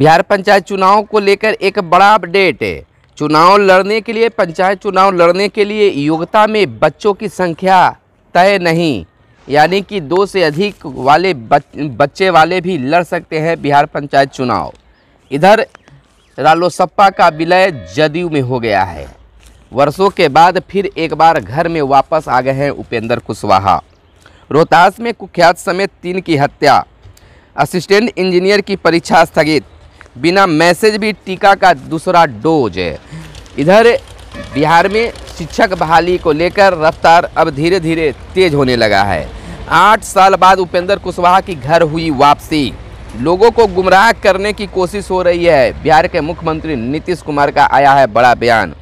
बिहार पंचायत चुनाव को लेकर एक बड़ा अपडेट है चुनाव लड़ने के लिए पंचायत चुनाव लड़ने के लिए योग्यता में बच्चों की संख्या तय नहीं यानी कि दो से अधिक वाले बच, बच्चे वाले भी लड़ सकते हैं बिहार पंचायत चुनाव इधर रालोसपा का विलय जदयू में हो गया है वर्षों के बाद फिर एक बार घर में वापस आ गए हैं उपेंद्र कुशवाहा रोहतास में कुख्यात समेत तीन की हत्या असिस्टेंट इंजीनियर की परीक्षा स्थगित बिना मैसेज भी टीका का दूसरा डोज है इधर बिहार में शिक्षक बहाली को लेकर रफ्तार अब धीरे धीरे तेज होने लगा है आठ साल बाद उपेंद्र कुशवाहा की घर हुई वापसी लोगों को गुमराह करने की कोशिश हो रही है बिहार के मुख्यमंत्री नीतीश कुमार का आया है बड़ा बयान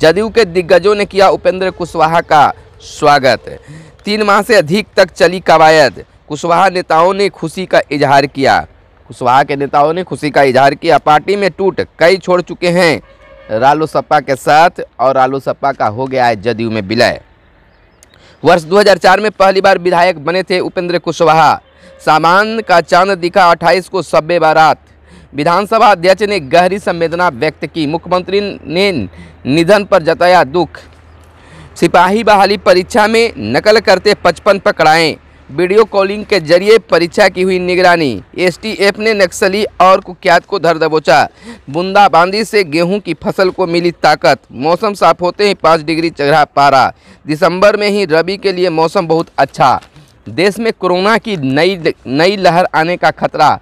जदयू के दिग्गजों ने किया उपेंद्र कुशवाहा का स्वागत तीन माह से अधिक तक चली कवायद कुशवाहा नेताओं ने खुशी का इजहार किया कुशवाहा के नेताओं ने खुशी का इजहार किया पार्टी में टूट कई छोड़ चुके हैं रालो सपा के साथ और रालो सपा का हो गया है जदयू में विलय वर्ष 2004 में पहली बार विधायक बने थे उपेंद्र कुशवाहा सामान का चांद दिखा 28 को सब्बे बारात विधानसभा अध्यक्ष ने गहरी संवेदना व्यक्त की मुख्यमंत्री ने निधन पर जताया दुख सिपाही बहाली परीक्षा में नकल करते पचपन पकड़ाएं वीडियो कॉलिंग के जरिए परीक्षा की हुई निगरानी एसटीएफ ने नक्सली और कुख्यात को धर दबोचा बूंदाबांदी से गेहूं की फसल को मिली ताकत मौसम साफ होते ही पाँच डिग्री चढ़ा पारा दिसंबर में ही रबी के लिए मौसम बहुत अच्छा देश में कोरोना की नई नई लहर आने का खतरा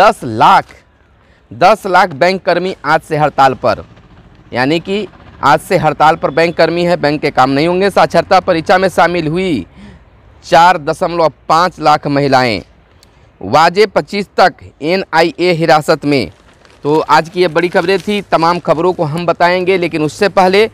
दस लाख दस लाख बैंक कर्मी आज से हड़ताल पर यानी कि आज से हड़ताल पर बैंक कर्मी है बैंक के काम नहीं होंगे साक्षरता परीक्षा में शामिल हुई चार दशमलव पाँच लाख महिलाएं वाजे पच्चीस तक एनआईए हिरासत में तो आज की ये बड़ी खबरें थी तमाम खबरों को हम बताएंगे लेकिन उससे पहले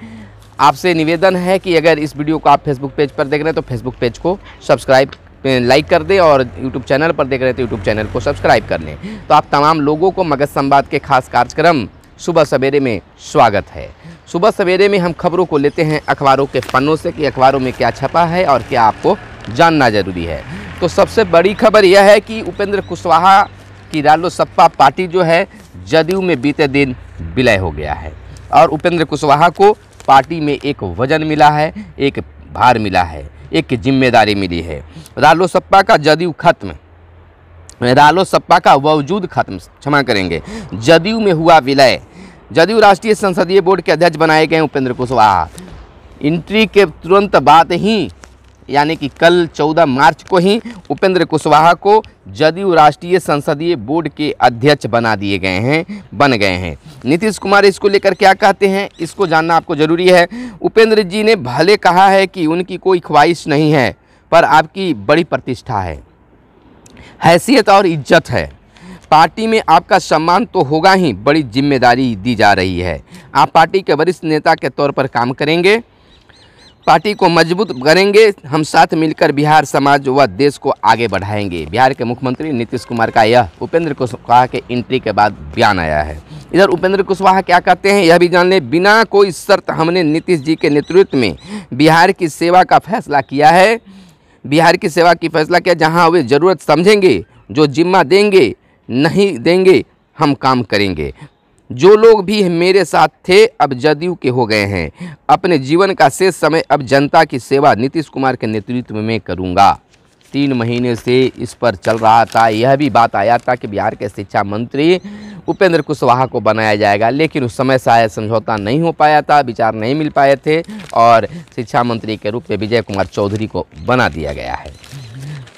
आपसे निवेदन है कि अगर इस वीडियो को आप फेसबुक पेज पर देख रहे हैं तो फेसबुक पेज को सब्सक्राइब लाइक कर दें और यूट्यूब चैनल पर देख रहे हैं तो यूट्यूब चैनल को सब्सक्राइब कर लें तो आप तमाम लोगों को मगध संवाद के खास कार्यक्रम सुबह सवेरे में स्वागत है सुबह सवेरे में हम खबरों को लेते हैं अखबारों के पन्नों से कि अखबारों में क्या छपा है और क्या आपको जानना जरूरी है तो सबसे बड़ी खबर यह है कि उपेंद्र कुशवाहा की रालोसपा पार्टी जो है जदयू में बीते दिन विलय हो गया है और उपेंद्र कुशवाहा को पार्टी में एक वजन मिला है एक भार मिला है एक जिम्मेदारी मिली है रालोसपा का जदयू खत्म रालोसपा का वजूद खत्म क्षमा करेंगे जदयू में हुआ विलय जदयू राष्ट्रीय संसदीय बोर्ड के अध्यक्ष बनाए गए उपेंद्र कुशवाहा इंट्री के तुरंत बाद ही यानी कि कल 14 मार्च को ही उपेंद्र कुशवाहा को जदयू राष्ट्रीय संसदीय बोर्ड के अध्यक्ष बना दिए गए हैं बन गए हैं नीतीश कुमार इसको लेकर क्या कहते हैं इसको जानना आपको ज़रूरी है उपेंद्र जी ने भले कहा है कि उनकी कोई ख्वाहिश नहीं है पर आपकी बड़ी प्रतिष्ठा है हैसियत और इज्जत है पार्टी में आपका सम्मान तो होगा ही बड़ी जिम्मेदारी दी जा रही है आप पार्टी के वरिष्ठ नेता के तौर पर काम करेंगे पार्टी को मजबूत करेंगे हम साथ मिलकर बिहार समाज व देश को आगे बढ़ाएंगे बिहार के मुख्यमंत्री नीतीश कुमार का यह उपेंद्र कुशवाहा के एंट्री के बाद बयान आया है इधर उपेंद्र कुशवाहा क्या कहते हैं यह भी जान लें बिना कोई शर्त हमने नीतीश जी के नेतृत्व में बिहार की सेवा का फैसला किया है बिहार की सेवा की फैसला किया जहाँ वे ज़रूरत समझेंगे जो जिम्मा देंगे नहीं देंगे हम काम करेंगे जो लोग भी मेरे साथ थे अब जदयू के हो गए हैं अपने जीवन का शेष समय अब जनता की सेवा नीतीश कुमार के नेतृत्व में करूंगा तीन महीने से इस पर चल रहा था यह भी बात आया था कि बिहार के शिक्षा मंत्री उपेंद्र कुशवाहा को बनाया जाएगा लेकिन उस समय शायद समझौता नहीं हो पाया था विचार नहीं मिल पाए थे और शिक्षा मंत्री के रूप में विजय कुमार चौधरी को बना दिया गया है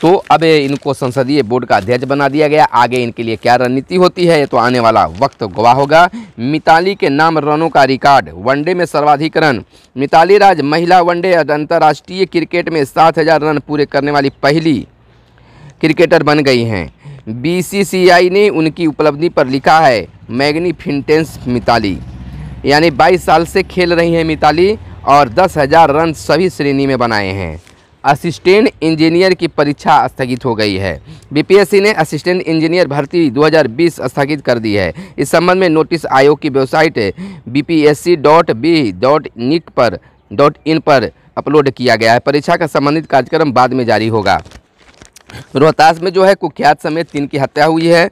तो अब इनको संसदीय बोर्ड का अध्यक्ष बना दिया गया आगे इनके लिए क्या रणनीति होती है ये तो आने वाला वक्त गवाह होगा मिताली के नाम रनों का रिकॉर्ड वनडे में सर्वाधिक रन मिताली राज महिला वनडे अंतर्राष्ट्रीय क्रिकेट में सात हज़ार रन पूरे करने वाली पहली क्रिकेटर बन गई हैं बीसीसीआई ने उनकी उपलब्धि पर लिखा है मैग्नी फिंटेंस मिताली यानी बाईस साल से खेल रही हैं मिताली और दस हज़ार रन सभी श्रेणी में बनाए हैं असिस्टेंट इंजीनियर की परीक्षा स्थगित हो गई है बीपीएससी ने असिस्टेंट इंजीनियर भर्ती 2020 स्थगित कर दी है इस संबंध में नोटिस आयोग की website B P S C dot B dot nic पर डॉट इन पर अपलोड किया गया है परीक्षा का संबंधित कार्यक्रम बाद में जारी होगा रोहतास में जो है कुख्यात समेत तीन की हत्या हुई है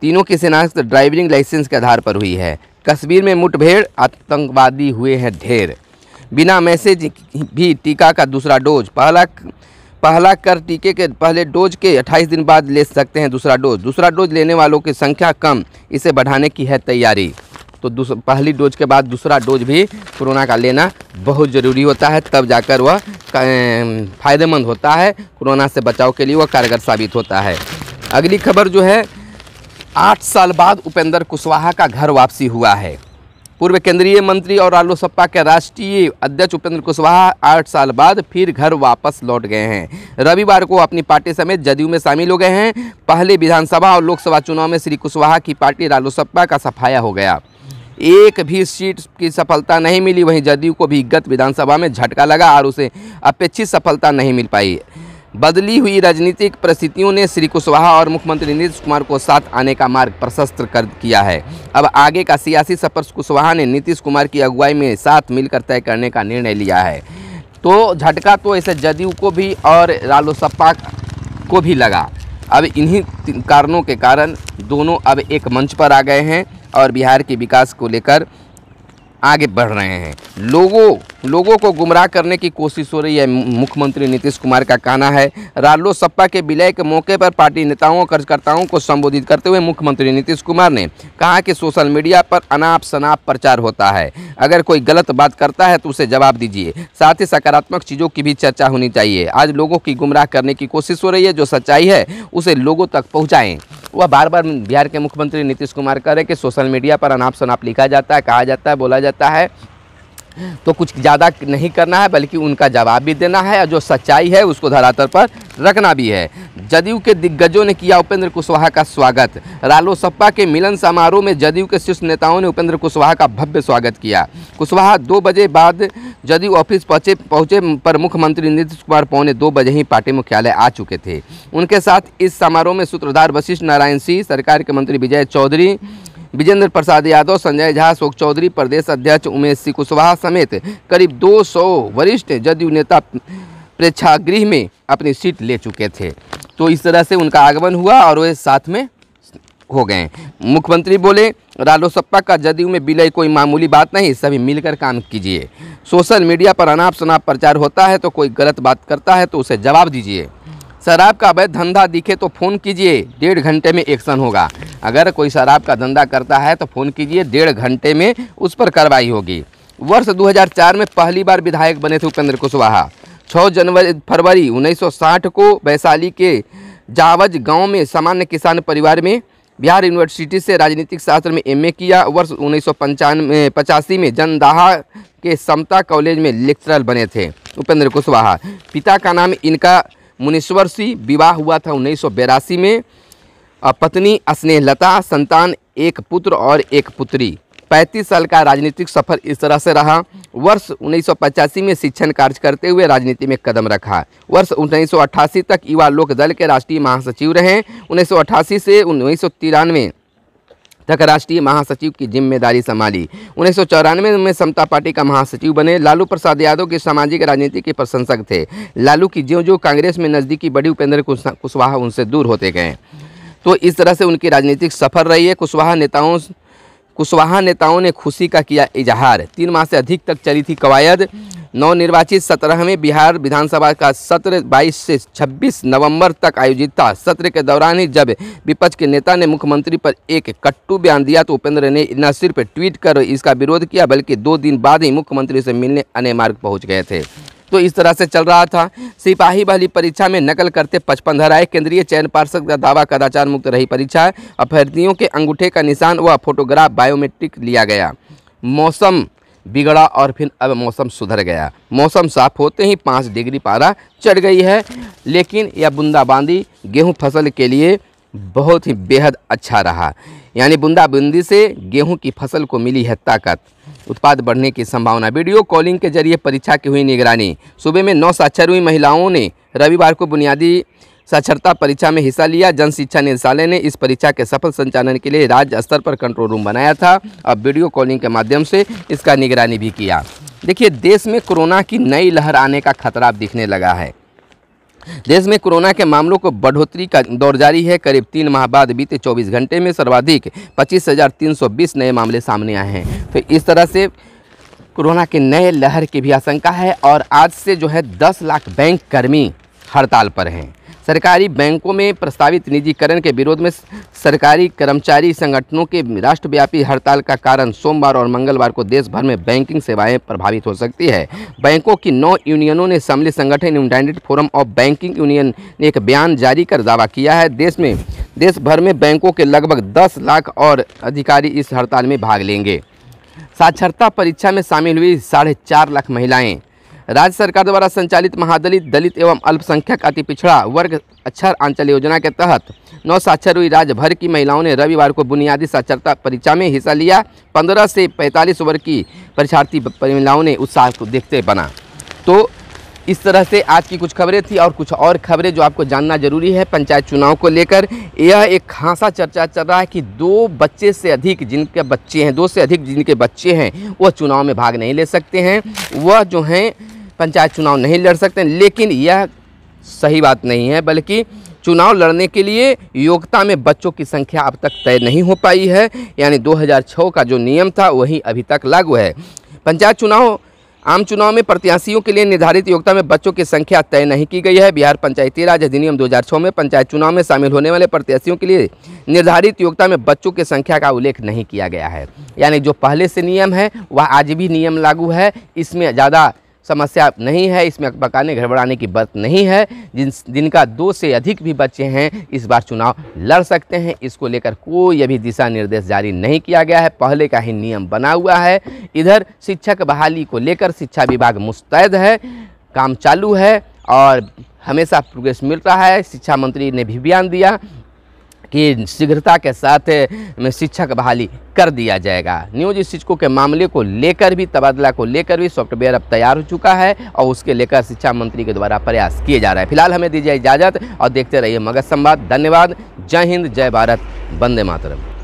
तीनों की शिनाख्त ड्राइविंग लाइसेंस के आधार पर हुई है कश्मीर में मुठभेड़ आतंकवादी हुए हैं ढेर बिना मैसेज भी टीका का दूसरा डोज पहला पहला कर टीके के पहले डोज के 28 दिन बाद ले सकते हैं दूसरा डोज दूसरा डोज लेने वालों की संख्या कम इसे बढ़ाने की है तैयारी तो पहली डोज के बाद दूसरा डोज भी कोरोना का लेना बहुत ज़रूरी होता है तब जाकर वह फ़ायदेमंद होता है कोरोना से बचाव के लिए वह कारगर साबित होता है अगली खबर जो है आठ साल बाद उपेंद्र कुशवाहा का घर वापसी हुआ है पूर्व केंद्रीय मंत्री और आलू सपा के राष्ट्रीय अध्यक्ष उपेंद्र कुशवाहा आठ साल बाद फिर घर वापस लौट गए हैं रविवार को अपनी पार्टी समेत जदयू में शामिल हो गए हैं पहले विधानसभा और लोकसभा चुनाव में श्री कुशवाहा की पार्टी रालो सपा का सफाया हो गया एक भी सीट की सफलता नहीं मिली वहीं जदयू को भी गत विधानसभा में झटका लगा और उसे अपेक्षित सफलता नहीं मिल पाई बदली हुई राजनीतिक परिस्थितियों ने श्री कुशवाहा और मुख्यमंत्री नीतीश कुमार को साथ आने का मार्ग प्रशस्त कर किया है अब आगे का सियासी सफर कुशवाहा ने नीतीश कुमार की अगुवाई में साथ मिलकर तय करने का निर्णय लिया है तो झटका तो ऐसे जदयू को भी और रालोसपा को भी लगा अब इन्हीं कारणों के कारण दोनों अब एक मंच पर आ गए हैं और बिहार के विकास को लेकर आगे बढ़ रहे हैं लोगों लोगों को गुमराह करने की कोशिश हो रही है मुख्यमंत्री नीतीश कुमार का कहना है रालो सपा के विलय के मौके पर पार्टी नेताओं और कार्यकर्ताओं को संबोधित करते हुए मुख्यमंत्री नीतीश कुमार ने कहा कि सोशल मीडिया पर अनाप शनाप प्रचार होता है अगर कोई गलत बात करता है तो उसे जवाब दीजिए साथ ही सकारात्मक चीज़ों की भी चर्चा होनी चाहिए आज लोगों की गुमराह करने की कोशिश हो रही है जो सच्चाई है उसे लोगों तक पहुँचाएँ वह बार बार बिहार के मुख्यमंत्री नीतीश कुमार कह रहे कि सोशल मीडिया पर अनाप शनाप लिखा जाता है कहा जाता है बोला जाता है तो कुछ ज़्यादा नहीं करना है बल्कि उनका जवाब भी देना है और जो सच्चाई है उसको धरातल पर रखना भी है जदयू के दिग्गजों ने किया उपेंद्र कुशवाहा का स्वागत रालोसपा के मिलन समारोह में जदयू के शीर्ष नेताओं ने उपेंद्र कुशवाहा का भव्य स्वागत किया कुशवाहा दो बजे बाद जदयू ऑफिस पहुंचे पहुंचे पर मुख्यमंत्री नीतीश कुमार पौने दो बजे ही पार्टी मुख्यालय आ चुके थे उनके साथ इस समारोह में सूत्रधार वशिष्ठ नारायण सिंह सरकार के मंत्री विजय चौधरी विजेंद्र प्रसाद यादव संजय झा अशोक चौधरी प्रदेश अध्यक्ष उमेश सिंह कुशवाहा समेत करीब 200 वरिष्ठ जदयू नेता प्रेक्षागृह में अपनी सीट ले चुके थे तो इस तरह से उनका आगमन हुआ और वे साथ में हो गए मुख्यमंत्री बोले रालोसपा का जदयू में विलय कोई मामूली बात नहीं सभी मिलकर काम कीजिए सोशल मीडिया पर अनाप शनाप प्रचार होता है तो कोई गलत बात करता है तो उसे जवाब दीजिए शराब का अवैध धंधा दिखे तो फ़ोन कीजिए डेढ़ घंटे में एक्शन होगा अगर कोई शराब का धंधा करता है तो फ़ोन कीजिए डेढ़ घंटे में उस पर कार्रवाई होगी वर्ष 2004 में पहली बार विधायक बने थे उपेंद्र कुशवाहा 6 जनवरी फरवरी 1960 को वैशाली के जावज गांव में सामान्य किसान परिवार में बिहार यूनिवर्सिटी से राजनीतिक शास्त्र में एमए किया वर्ष उन्नीस सौ में पचासी में जनदाहा के समता कॉलेज में लेक्चरर बने थे उपेंद्र कुशवाहा पिता का नाम इनका मुनेश्वर सिंह विवाह हुआ था उन्नीस में पत्नी स्नेहलता संतान एक पुत्र और एक पुत्री 35 साल का राजनीतिक सफर इस तरह से रहा वर्ष उन्नीस में शिक्षण कार्य करते हुए राजनीति में कदम रखा वर्ष उन्नीस तक युवा लोक दल के राष्ट्रीय महासचिव रहे उन्नीस से उन्नीस तक राष्ट्रीय महासचिव की जिम्मेदारी संभाली उन्नीस में समता पार्टी का महासचिव बने लालू प्रसाद यादव के सामाजिक राजनीति के प्रशंसक थे लालू की ज्यो जो कांग्रेस में नज़दीकी बड़ी उपेंद्र कुशवाहा उनसे दूर होते गए तो इस तरह से उनकी राजनीतिक सफर रही है कुशवाहा नेताओं कुशवाहा नेताओं ने खुशी का किया इजहार तीन माह से अधिक तक चली थी कवायद नवनिर्वाचित सत्रहवें बिहार विधानसभा का सत्र 22 से 26 नवंबर तक आयोजित था सत्र के दौरान ही जब विपक्ष के नेता ने मुख्यमंत्री पर एक कट्टू बयान दिया तो उपेंद्र ने न सिर्फ ट्वीट कर इसका विरोध किया बल्कि दो दिन बाद ही मुख्यमंत्री से मिलने अन्य मार्ग पहुँच गए थे तो इस तरह से चल रहा था सिपाही वाली परीक्षा में नकल करते पचपन धराए केंद्रीय चयन पार्षद का दावा कदाचार मुक्त रही परीक्षा अभ्यर्थियों के अंगूठे का निशान व फोटोग्राफ बायोमेट्रिक लिया गया मौसम बिगड़ा और फिर अब मौसम सुधर गया मौसम साफ होते ही पाँच डिग्री पारा चढ़ गई है लेकिन यह बूंदाबांदी गेहूं फसल के लिए बहुत ही बेहद अच्छा रहा यानी बूंदाबूंदी से गेहूं की फसल को मिली है ताकत उत्पाद बढ़ने की संभावना वीडियो कॉलिंग के जरिए परीक्षा की हुई निगरानी सुबह में नौ साक्षर हुई महिलाओं ने रविवार को बुनियादी साक्षरता परीक्षा में हिस्सा लिया जन शिक्षा निदेशालय ने इस परीक्षा के सफल संचालन के लिए राज्य स्तर पर कंट्रोल रूम बनाया था और वीडियो कॉलिंग के माध्यम से इसका निगरानी भी किया देखिए देश में कोरोना की नई लहर आने का खतरा दिखने लगा है देश में कोरोना के मामलों को बढ़ोतरी का दौर जारी है करीब तीन माह बाद बीते 24 घंटे में सर्वाधिक 25,320 नए मामले सामने आए हैं तो इस तरह से कोरोना के नए लहर की भी आशंका है और आज से जो है 10 लाख बैंक कर्मी हड़ताल पर हैं सरकारी बैंकों में प्रस्तावित निजीकरण के विरोध में सरकारी कर्मचारी संगठनों के राष्ट्रव्यापी हड़ताल का कारण सोमवार और मंगलवार को देश भर में बैंकिंग सेवाएं प्रभावित हो सकती है बैंकों की नौ यूनियनों ने सम्मिलित संगठन United Forum of Banking union ने एक बयान जारी कर दावा किया है देश में देश भर में बैंकों के लगभग दस लाख और अधिकारी इस हड़ताल में भाग लेंगे साक्षरता परीक्षा में शामिल हुई साढ़े चार लाख महिलाएँ राज्य सरकार द्वारा संचालित महादलित दलित एवं अल्पसंख्यक अति पिछड़ा वर्ग अक्षर आंचल योजना के तहत नौ साक्षर हुई राज्य भर की महिलाओं ने रविवार को बुनियादी साक्षरता परीक्षा में हिस्सा लिया पंद्रह से पैंतालीस वर्ग की परीक्षार्थी महिलाओं ने उत्साह को देखते बना तो इस तरह से आज की कुछ खबरें थी और कुछ और खबरें जो आपको जानना जरूरी है पंचायत चुनाव को लेकर यह एक खासा चर्चा चल रहा है कि दो बच्चे से अधिक जिनके बच्चे हैं दो से अधिक जिनके बच्चे हैं वह चुनाव में भाग नहीं ले सकते हैं वह जो हैं पंचायत चुनाव नहीं लड़ सकते लेकिन यह सही बात नहीं है बल्कि चुनाव लड़ने के लिए योग्यता में बच्चों की संख्या अब तक तय नहीं हो पाई है यानी 2006 का जो नियम था वही अभी तक लागू है पंचायत चुनाव आम चुनाव में प्रत्याशियों के लिए निर्धारित योग्यता में बच्चों की संख्या तय नहीं की गई है बिहार पंचायती राज अधिनियम 2006 में पंचायत चुनाव में शामिल होने वाले प्रत्याशियों के लिए निर्धारित योग्यता में बच्चों की संख्या का उल्लेख नहीं किया गया है यानी जो पहले से नियम है वह आज भी नियम लागू है इसमें ज़्यादा समस्या नहीं है इसमें बकाने घबराने की बात नहीं है जिन जिनका दो से अधिक भी बच्चे हैं इस बार चुनाव लड़ सकते हैं इसको लेकर कोई अभी दिशा निर्देश जारी नहीं किया गया है पहले का ही नियम बना हुआ है इधर शिक्षक बहाली को लेकर शिक्षा विभाग मुस्तैद है काम चालू है और हमेशा प्रोग्रेस मिल रहा है शिक्षा मंत्री ने भी बयान दिया कि शीघ्रता के साथ में शिक्षक बहाली कर दिया जाएगा न्यूज शिक्षकों के मामले को लेकर भी तबादला को लेकर भी सॉफ्टवेयर अब तैयार हो चुका है और उसके लेकर शिक्षा मंत्री के द्वारा प्रयास किए जा रहे हैं फिलहाल हमें दीजिए इजाज़त और देखते रहिए मगध संवाद धन्यवाद जय हिंद जय भारत वंदे मातरम